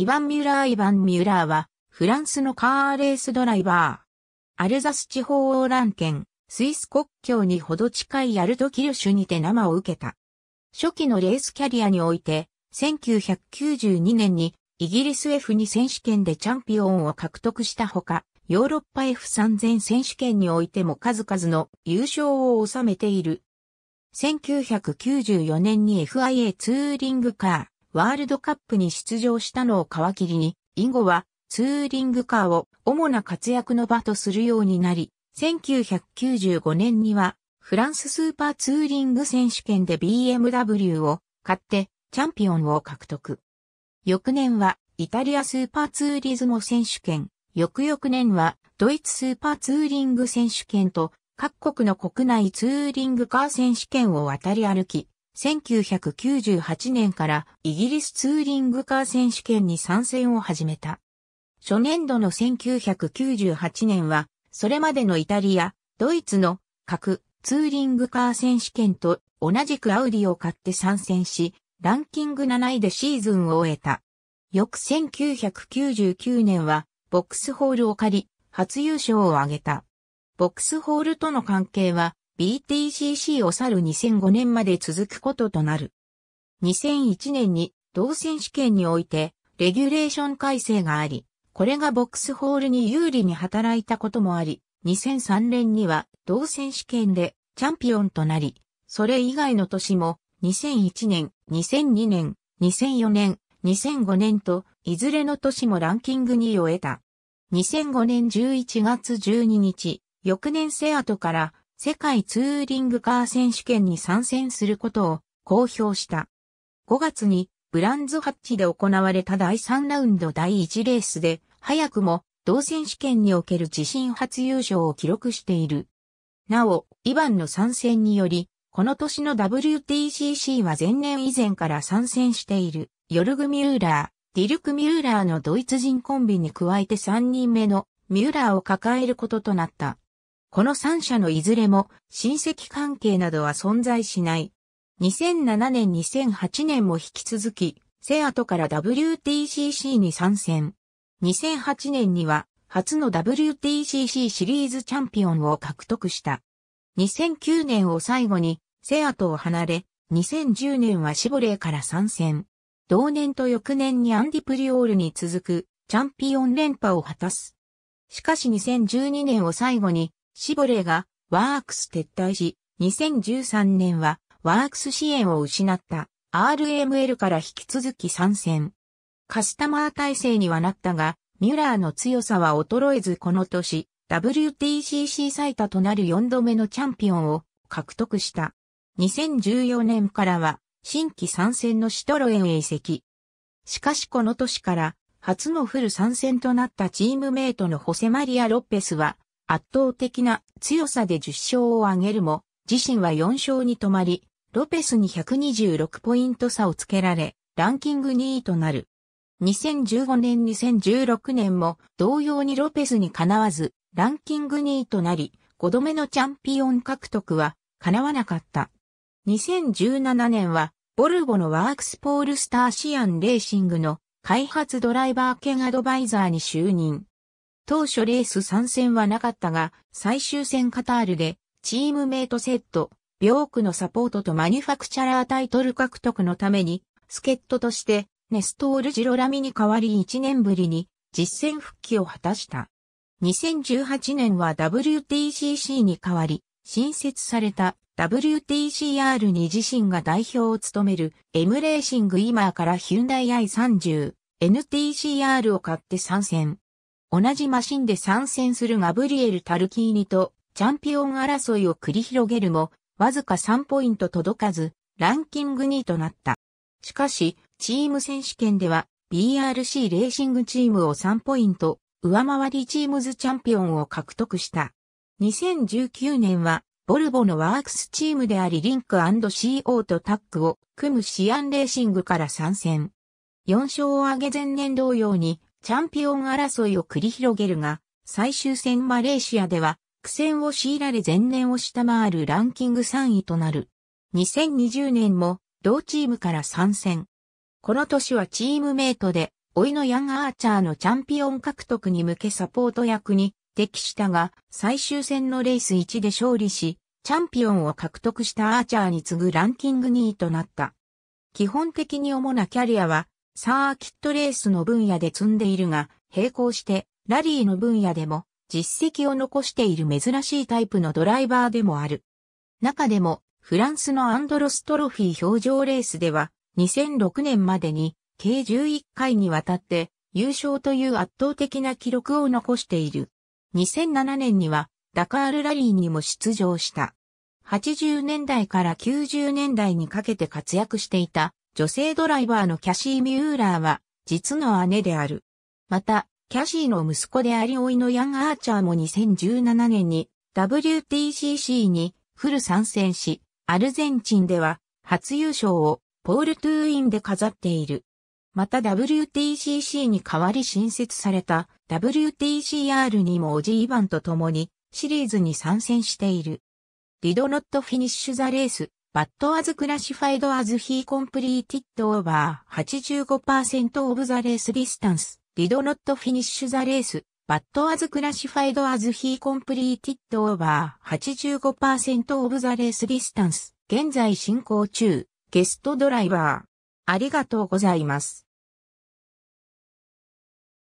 イヴァン・ミュラー・イヴァン・ミュラーは、フランスのカーレースドライバー。アルザス地方オーラン県、スイス国境にほど近いアルトキルシュにて生を受けた。初期のレースキャリアにおいて、1992年にイギリス F2 選手権でチャンピオンを獲得したほか、ヨーロッパ F3000 選手権においても数々の優勝を収めている。1994年に FIA ツーリングカー、ワールドカップに出場したのを皮切りに、以後はツーリングカーを主な活躍の場とするようになり、1995年にはフランススーパーツーリング選手権で BMW を買ってチャンピオンを獲得。翌年はイタリアスーパーツーリズム選手権、翌々年はドイツスーパーツーリング選手権と各国の国内ツーリングカー選手権を渡り歩き、1998年からイギリスツーリングカー選手権に参戦を始めた。初年度の1998年は、それまでのイタリア、ドイツの各ツーリングカー選手権と同じくアウディを買って参戦し、ランキング7位でシーズンを終えた。翌1999年は、ボックスホールを借り、初優勝を挙げた。ボックスホールとの関係は、BTCC を去る2005年まで続くこととなる。2001年に同選手権においてレギュレーション改正があり、これがボックスホールに有利に働いたこともあり、2003年には同選手権でチャンピオンとなり、それ以外の年も2001年、2002年、2004年、2005年といずれの年もランキング2位を得た。2005年11月12日、翌年セアトから世界ツーリングカー選手権に参戦することを公表した。5月にブランズハッチで行われた第3ラウンド第1レースで、早くも同選手権における自身初優勝を記録している。なお、イバンの参戦により、この年の WTCC は前年以前から参戦している、ヨルグ・ミューラー、ディルク・ミューラーのドイツ人コンビに加えて3人目のミューラーを抱えることとなった。この3社のいずれも親戚関係などは存在しない。2007年2008年も引き続き、セアトから WTCC に参戦。2008年には初の WTCC シリーズチャンピオンを獲得した。2009年を最後にセアトを離れ、2010年はシボレーから参戦。同年と翌年にアンディプリオールに続くチャンピオン連覇を果たす。しかし2012年を最後にシボレーがワークス撤退し、2013年はワークス支援を失った RML から引き続き参戦。カスタマー体制にはなったが、ミュラーの強さは衰えずこの年、WTCC 最多となる4度目のチャンピオンを獲得した。2014年からは新規参戦のシトロエンへ移籍。しかしこの年から初のフル参戦となったチームメイトのホセマリア・ロッペスは圧倒的な強さで10勝を挙げるも、自身は4勝に止まり、ロペスに126ポイント差をつけられ、ランキング2位となる。2015年2016年も同様にロペスにかなわず、ランキング2位となり、5度目のチャンピオン獲得は叶わなかった。2017年は、ボルボのワークスポールスターシアンレーシングの開発ドライバー兼アドバイザーに就任。当初レース参戦はなかったが、最終戦カタールで、チームメイトセット、病区のサポートとマニュファクチャラータイトル獲得のために、助っ人として、ネストール・ジロラミに代わり1年ぶりに、実戦復帰を果たした。2018年は WTCC に代わり、新設された WTCR に自身が代表を務める M レーシングイマーからヒュンダイ i30、NTCR を買って参戦。同じマシンで参戦するガブリエル・タルキーニとチャンピオン争いを繰り広げるも、わずか3ポイント届かず、ランキング2位となった。しかし、チーム選手権では、BRC レーシングチームを3ポイント、上回りチームズチャンピオンを獲得した。2019年は、ボルボのワークスチームでありリンク &CO とタッグを組むシアンレーシングから参戦。4勝を挙げ前年同様にチャンピオン争いを繰り広げるが、最終戦マレーシアでは苦戦を強いられ前年を下回るランキング3位となる。2020年も同チームから参戦。この年はチームメイトで、老いのヤンアーチャーのチャンピオン獲得に向けサポート役に適したが、最終戦のレース1で勝利し、チャンピオンを獲得したアーチャーに次ぐランキング2位となった。基本的に主なキャリアは、サーキットレースの分野で積んでいるが、並行してラリーの分野でも実績を残している珍しいタイプのドライバーでもある。中でもフランスのアンドロストロフィー表情レースでは2006年までに計11回にわたって優勝という圧倒的な記録を残している。2007年にはダカールラリーにも出場した。80年代から90年代にかけて活躍していた女性ドライバーのキャシー・ミューラーは、実の姉である。また、キャシーの息子であり老いのヤン・アーチャーも2017年に WTCC にフル参戦し、アルゼンチンでは初優勝をポールトゥーインで飾っている。また WTCC に代わり新設された WTCR にもオジーバンと共にシリーズに参戦している。リド f ットフィニッシュザレース But as classified as he completed over 85% of the race distance, did not finish the race, but as classified as he completed over 85% of the race distance, 現在進行中、ゲストドライバー。ありがとうございます。